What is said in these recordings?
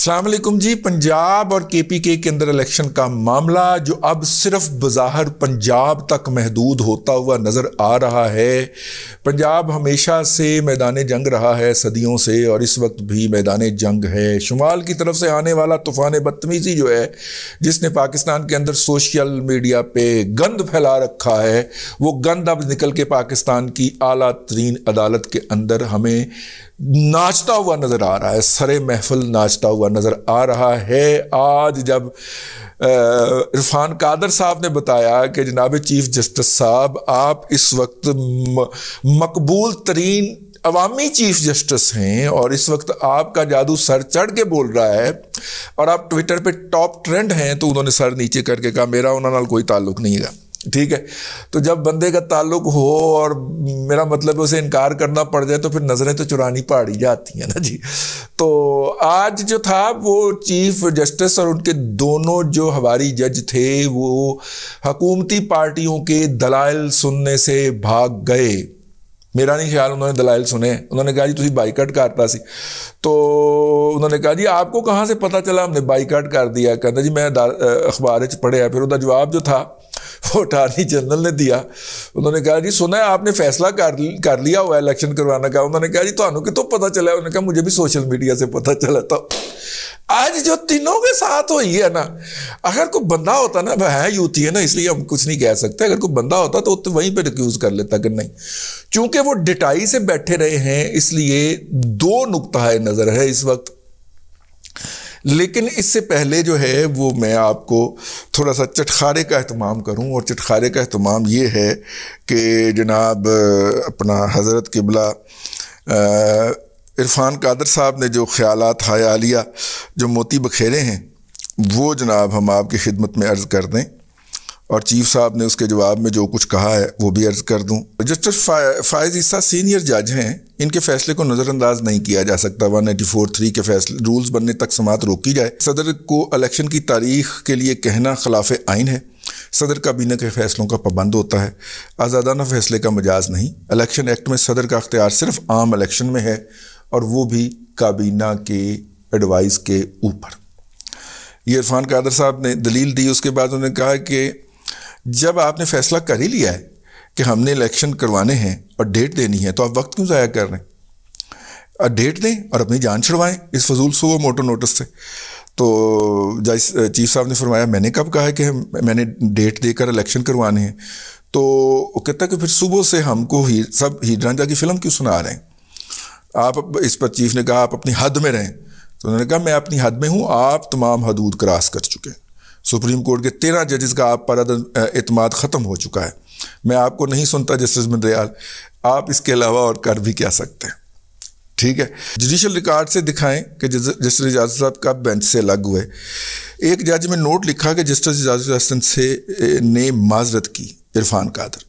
सलामकुम जी पंजाब और के पी के के अंदर इलेक्शन का मामला जो अब सिर्फ बाहर पंजाब तक महदूद होता हुआ नज़र आ रहा है पंजाब हमेशा से मैदान जंग रहा है सदियों से और इस वक्त भी मैदान जंग है शुमाल की तरफ से आने वाला तूफ़ान बदतमीज़ी जो है जिसने पाकिस्तान के अंदर सोशल मीडिया पे गंद फैला रखा है वो गंद अब निकल के पाकिस्तान की अला तरीन अदालत के अंदर हमें नाचता हुआ नज़र आ रहा है सरे महफिल नाचता हुआ नज़र आ रहा है आज जब इरफान कादर साहब ने बताया कि जनाब चीफ़ जस्टिस साहब आप इस वक्त मकबूल तरीन अवामी चीफ जस्टिस हैं और इस वक्त आपका जादू सर चढ़ के बोल रहा है और आप ट्विटर पे टॉप ट्रेंड हैं तो उन्होंने सर नीचे करके कहा मेरा उन्होंने कोई ताल्लुक नहीं है ठीक है तो जब बंदे का ताल्लुक हो और मेरा मतलब उसे इनकार करना पड़ जाए तो फिर नज़रें तो चुरानी पहाड़ी जाती हैं ना जी तो आज जो था वो चीफ जस्टिस और उनके दोनों जो हवारी जज थे वो हकूमती पार्टियों के दलाइल सुनने से भाग गए मेरा नहीं ख्याल उन्होंने दलाइल सुने उन्होंने कहा जी तुम बाइकट करता सी तो उन्होंने कहा जी आपको कहाँ से पता चला हमने बाइकट कर दिया कहता जी मैं अखबार पढ़िया फिर उनका जवाब जो था वो अटारनी जनरल ने दिया उन्होंने कहा जी सुना है आपने फैसला कर कर लिया हुआ इलेक्शन करवाने का उन्होंने कहा जी थानू कितों पता चला उन्होंने कहा मुझे भी सोशल मीडिया से पता चला था आज जो तीनों के साथ हुई है ना अगर कोई बंदा होता ना वह यूथी है ना इसलिए हम कुछ नहीं कह सकते अगर कोई बंदा होता तो, वहीं पर रिक्यूज कर लेता कि नहीं चूंकि वो डिटाई से बैठे रहे हैं इसलिए दो नुकता नज़र है इस वक्त लेकिन इससे पहले जो है वो मैं आपको थोड़ा सा चटखारे का अहतमाम करूं और चटखारे का अहतमाम ये है कि जनाब अपना हज़रत किबला इरफान कादर साहब ने जो ख्याल हयालिया लिया जो मोती बखेरे हैं वो जनाब हम आपकी खिदमत में अर्ज़ कर दें और चीफ साहब ने उसके जवाब में जो कुछ कहा है वो भी अर्ज कर दूँ जस्टिस फायज ईसा सीनियर जज हैं इनके फैसले को नज़रअंदाज नहीं किया जा सकता वन एटी फोर थ्री के फैसले रूल्स बनने तक समात रोकी जाए सदर को इलेक्शन की तारीख के लिए कहना खिलाफ आइन है सदर काबीना के फैसलों का पाबंद होता है आज़ादाना फैसले का मजाज नहीं इलेक्शन एक्ट में सदर का अख्तियार सिर्फ आम इलेक्शन में है और वो भी काबीना के एडवाइस के ऊपर ये इरफान कादर साहब ने दलील दी उसके बाद उन्होंने कहा कि जब आपने फैसला कर ही लिया है कि हमने इलेक्शन करवाने हैं और डेट देनी है तो आप वक्त क्यों ज़ाया कर रहे हैं और डेट दें और अपनी जान छुड़वाएं इस फजूल सो मोटो नोटिस से तो जज चीफ साहब ने फरमाया मैंने कब कहा है कि मैंने डेट देकर इलेक्शन करवाने हैं तो वो कहता है कि फिर सुबह से हमको ही सब हीरांझा की फ़िल्म क्यों सुना रहे हैं आप इस पर चीफ ने कहा आप अपनी हद में रहें तो उन्होंने कहा मैं अपनी हद में हूँ आप तमाम हदूद क्रॉस कर चुके हैं सुप्रीम कोर्ट के तेरह जजेस का आप पर अतमाद ख़त्म हो चुका है मैं आपको नहीं सुनता जस्टिस मंदयाल आप इसके अलावा और कर भी क्या सकते हैं ठीक है जुडिशल रिकॉर्ड से दिखाएं कि जस्टिस इजाज़त साहब कब बेंच से अलग हुए एक जज में नोट लिखा कि जस्टिस इजाज़त हसन से ने माजरत की इरफान कादर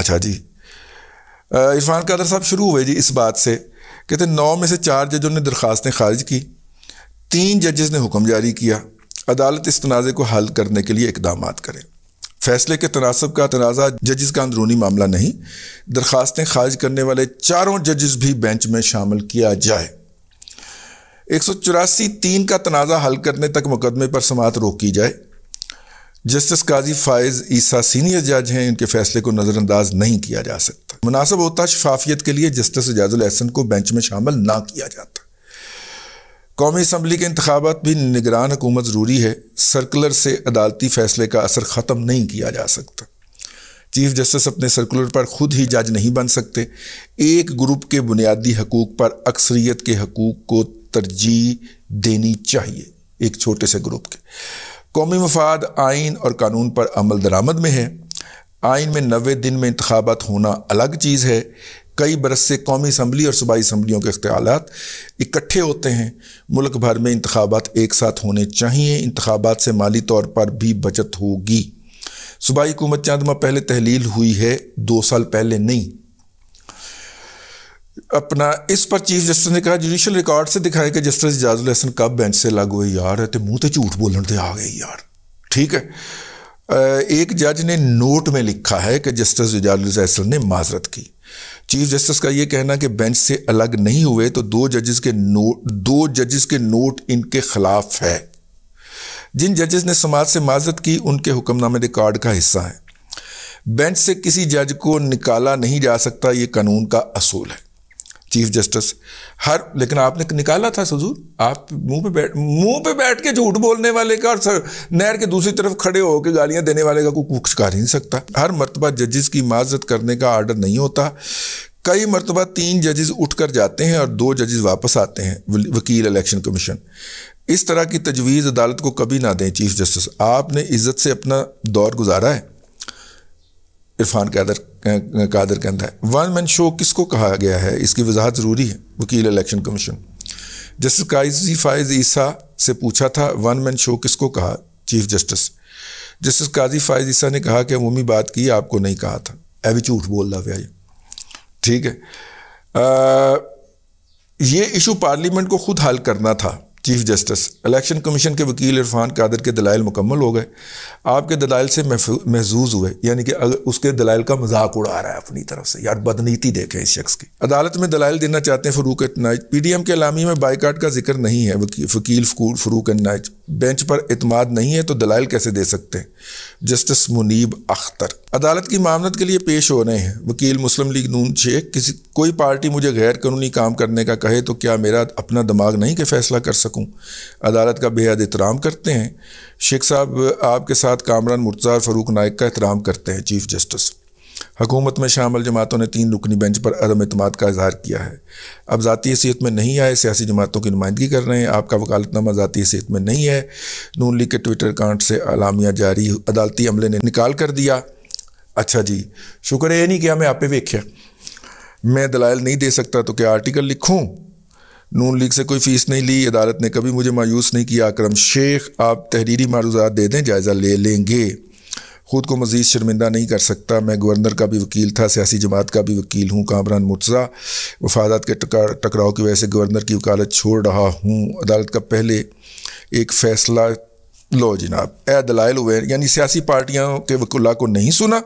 अच्छा जी इरफान कादर साहब शुरू हुए जी इस बात से कहते नौ में से चार जजों ने दरख्वास्तें खारिज की तीन जजेस ने हुक्म जारी किया अदालत इस तनाज़े को हल करने के लिए इकदाम करे फैसले के तनासब का तनाज़ा जजिस का अंदरूनी मामला नहीं दरख्वास्तें खारिज करने वाले चारों जजिस भी बेंच में शामिल किया जाए एक सौ चौरासी तीन का तनाज़ा हल करने तक मुकदमे पर समात रोकी जाए जस्टिस काजी फायज़ ईसा सीनियर जज हैं इनके फैसले को नज़रअंदाज नहीं किया जा सकता मुनासब होता शफाफियत के लिए जस्टिस एजाजुल अहसन को बेंच में शामिल ना किया जाता कौमी असम्बली के इंतबात भी निगरान हुकूमत ज़रूरी है सर्कुलर से अदालती फ़ैसले का असर ख़त्म नहीं किया जा सकता चीफ जस्टिस अपने सर्कुलर पर खुद ही जज नहीं बन सकते एक ग्रुप के बुनियादी हकूक़ पर अक्सरीत के हकूक़ को तरजीह देनी चाहिए एक छोटे से ग्रुप के कौमी मफाद आइन और कानून पर अमल दरामद में है आइन में नबे दिन में इंतबात होना अलग चीज़ है कई बरस से कौमी असम्बली और सूबाई असम्बलियों के अख्तियाल इकट्ठे होते हैं मुल्क भर में इंतबात एक साथ होने चाहिए इंतबात से माली तौर पर भी बचत होगी सूबाई हुकूमत चंदमा पहले तहलील हुई है दो साल पहले नहीं अपना इस पर चीफ जस्टिस ने कहा जुडिशल रिकॉर्ड से दिखाया कि जस्टिस इजाजुल हसन कब बेंच से लागू है यार है तो मुँह तो झूठ बोलन से आ गए यार ठीक है एक जज ने नोट में लिखा है कि जस्टिस इजाजुल हसन ने माजरत की चीफ जस्टिस का ये कहना कि बेंच से अलग नहीं हुए तो दो जजेस के नोट दो जजेस के नोट इनके खिलाफ है जिन जजेस ने समाज से माजत की उनके हुक्मनामे रिकॉर्ड का हिस्सा है बेंच से किसी जज को निकाला नहीं जा सकता ये कानून का असूल है चीफ जस्टिस हर लेकिन आपने निकाला था सजूर आप मुंह पे बैठ मुंह पे बैठ के झूठ बोलने वाले का और सर नहर के दूसरी तरफ खड़े होकर गालियां देने वाले का कोई कुछ कर ही नहीं सकता हर मरतबा जजिस की माजत करने का आर्डर नहीं होता कई मरतबा तीन जजेस उठकर जाते हैं और दो जजेस वापस आते हैं वकील इलेक्शन कमीशन इस तरह की तजवीज़ अदालत को कभी ना दें चीफ जस्टिस आपने इज़्ज़त से अपना दौर गुजारा है इरफान कादर कादर कहता है वन मैन शो किसको कहा गया है इसकी वजाहत ज़रूरी है वकील election commission justice Qazi Faez Isa से पूछा था वन मैन शो किसको कहा chief justice justice Qazi Faez Isa ने कहा कि अमूमी बात की आपको नहीं कहा था ए भी झूठ बोल रहा है ठीक है आ, ये इशू पार्लियामेंट को खुद हल करना था चीफ जस्टिस इलेक्शन कमीशन के वकील इरफान कादर के दलाइल मुकम्मल हो गए आपके दलाइल से महजूज हुए यानी कि उसके दलाइल का मजाक उड़ा रहा है अपनी तरफ से यार बदनीति देखें इस शख्स की अदालत में दलाइल देना चाहते हैं Farooq Naek P D M के अलामी में बाईकाट का जिक्र नहीं है वकील फरूक नाइज बेंच पर अतमाद नहीं है तो दलाइल कैसे दे सकते हैं जस्टिस मुनीब अख्तर अदालत की मामलत के लिए पेश हो रहे हैं वकील मुस्लिम लीग नून शेख किसी कोई पार्टी मुझे गैर कानूनी काम करने का कहे तो क्या मेरा अपना दिमाग नहीं कि फैसला कर सकूँ सकूं अदालत का बेहद एहतराम करते हैं शेख साहब आपके साथ कामरान मुर्तज़ार फ़रूक नायक का एहतराम करते हैं चीफ़ जस्टिस हुकूमत में शामिल जमातों ने तीन रुकनी बेंच पर अदम अतमाद का इजहार किया है अब ज़ाती हैसीत में नहीं आए सियासी जमातों की नुमाइंदगी कर रहे हैं आपका वकालतनामा ज़ाती हैसीत में नहीं है नून लीग के ट्विटर अकाउंट से अलामिया जारी अदालती अमले ने निकाल कर दिया अच्छा जी शुक्र यह नहीं किया मैं आपे वेख्या मैं दलाइल नहीं दे सकता तो क्या आर्टिकल लिखूँ नून लीग से कोई फीस नहीं ली अदालत ने कभी मुझे मायूस नहीं किया अक्रम शेख आप तहरीरी मारूजात दे दें जायज़ा ले लेंगे खुद को मज़ीद शर्मिंदा नहीं कर सकता मैं गवर्नर का भी वकील था सियासी जमात का भी वकील हूँ कामरान मुर्जा वफादात के टकराव की वजह से गवर्नर की वकालत छोड़ रहा हूँ अदालत का पहले एक फ़ैसला लो जनाब ए दलाइल हुए यानी सियासी पार्टियों के वकुला को नहीं सुना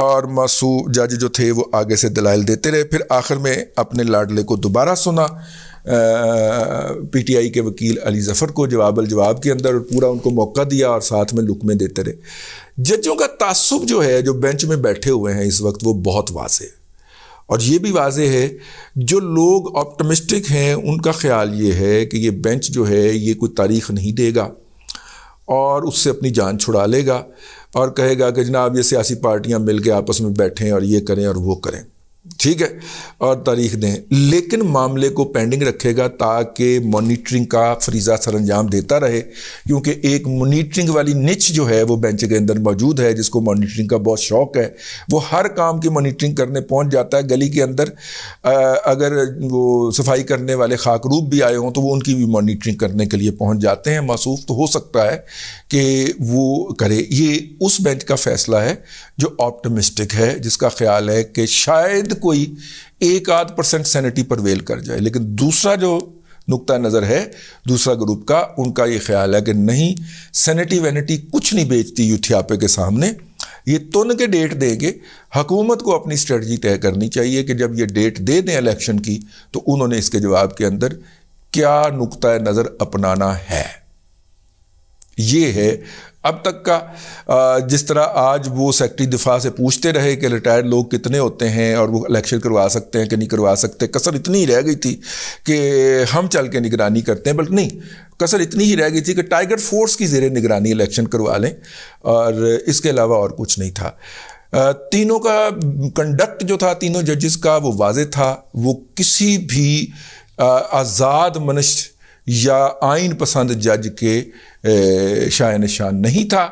और मासू जज जो थे वो आगे से दलाइल देते रहे फिर आखिर में अपने लाडले को दोबारा सुना पीटीआई के वकील अली जफ़र को जवाब जवाब के अंदर पूरा उनको मौका दिया और साथ में लुकमे देते रहे जजों का तासुब जो है जो बेंच में बैठे हुए हैं इस वक्त वो बहुत वाज है और ये भी वाज है जो लोग ऑप्टमिस्टिक हैं उनका ख्याल ये है कि ये बेंच जो है ये कोई तारीख नहीं देगा और उससे अपनी जान छुड़ा लेगा और कहेगा कि जनाब ये सियासी पार्टियां मिलके आपस में बैठें और ये करें और वो करें ठीक है और तारीख दें लेकिन मामले को पेंडिंग रखेगा ताकि मॉनिटरिंग का फरीजा सर अंजाम देता रहे क्योंकि एक मॉनिटरिंग वाली निच जो है वो बेंच के अंदर मौजूद है जिसको मॉनिटरिंग का बहुत शौक है वो हर काम की मॉनिटरिंग करने पहुंच जाता है गली के अंदर आ, अगर वो सफाई करने वाले खाकरूब भी आए हों तो वो उनकी भी मॉनिटरिंग करने के लिए पहुँच जाते हैं मासूफ तो हो सकता है कि वो करे ये उस बेंच का फैसला है जो ऑप्टमिस्टिक है जिसका ख्याल है कि शायद शायद कोई एक आध परसेंट सैनिटी पर वेल कर जाए लेकिन दूसरा जो नुकता नज़र है दूसरा ग्रुप का उनका ये ख्याल है कि नहीं सैनिटी वैनिटी कुछ नहीं बेचती यूथियापे के सामने ये तुन के डेट देंगे हकूमत को अपनी स्ट्रेटजी तय करनी चाहिए कि जब ये डेट दे दें इलेक्शन की तो उन्होंने इसके जवाब के अंदर क्या नुकता नज़र अपनाना है ये है अब तक का जिस तरह आज वो सेक्रेटरी दिफा से पूछते रहे कि रिटायर्ड लोग कितने होते हैं और वो इलेक्शन करवा सकते हैं कि नहीं करवा सकते कसर इतनी ही रह गई थी कि हम चल के निगरानी करते हैं बल्कि नहीं कसर इतनी ही रह गई थी कि टाइगर फोर्स की जेर निगरानी इलेक्शन करवा लें और इसके अलावा और कुछ नहीं था तीनों का कंडक्ट जो था तीनों जजेस का वो वाज था वो किसी भी आज़ाद मनश या आइन पसंद जज के शाय नशान नहीं था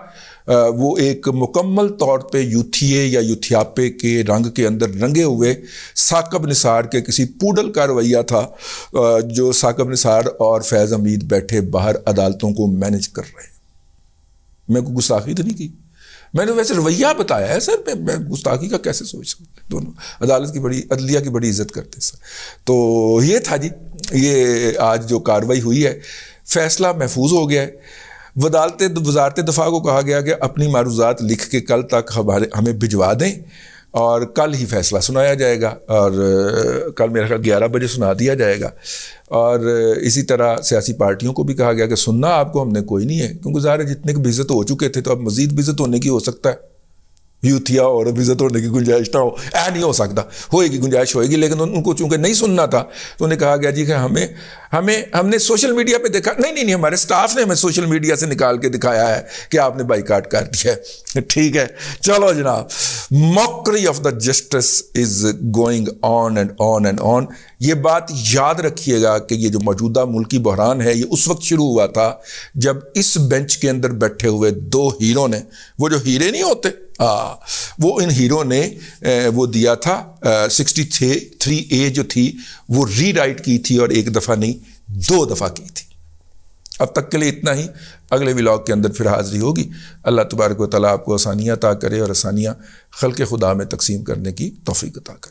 वो एक मुकम्मल तौर पे यूथिए या यूथियापे के रंग के अंदर रंगे हुए साकब निसार के किसी पूडल का रवैया था जो साकब निसार और फैज़ अमीद बैठे बाहर अदालतों को मैनेज कर रहे हैं मैं को गुस्ताखी तो नहीं की मैंने वैसे रवैया बताया है सर मैं, मैं गुस्ताखी का कैसे सोच सकता दोनों अदालत की बड़ी अदलिया की बड़ी इज्जत करते सर तो ये था जी ये आज जो कार्रवाई हुई है फैसला महफूज हो गया है वदालत वजारत दफा को कहा गया कि अपनी मारूजात लिख के कल तक हमारे हमें भिजवा दें और कल ही फैसला सुनाया जाएगा और कल मेरा ख्याल ग्यारह बजे सुना दिया जाएगा और इसी तरह सियासी पार्टियों को भी कहा गया कि सुनना आपको हमने कोई नहीं है क्योंकि ज़ाहिर जितने की बिजत हो चुके थे तो अब मज़ीद बिजत होने की हो सकता है यूथिया और इज्जत होने की गुंजाइश ना हो तो ऐ नहीं हो सकता होएगी गुंजाइश होएगी लेकिन उनको चूंकि नहीं सुनना था तो उन्हें कहा गया जी कि हमें हमें हमने सोशल मीडिया पे देखा नहीं नहीं नहीं हमारे स्टाफ ने हमें सोशल मीडिया से निकाल के दिखाया है कि आपने बाइकाट कर दिया है ठीक है चलो जनाब mockery of the justice is going on and on and on ये बात याद रखिएगा कि ये जो मौजूदा मुल्की बहरान है ये उस वक्त शुरू हुआ था जब इस बेंच के अंदर बैठे हुए दो हीरो ने वो जो हीरे नहीं होते आ, वो इन हीरो ने ए, वो दिया था सिक्सटी थ्री ए जो थी वो रीराइट की थी और एक दफ़ा नहीं दो दफ़ा की थी अब तक के लिए इतना ही अगले व्लॉग के अंदर फिर हाजिरी होगी अल्लाह तबारक वाली आपको आसानियाँ अता करे और आसानियाँ खल के खुदा में तकसीम करने की तोफ़ी अता करे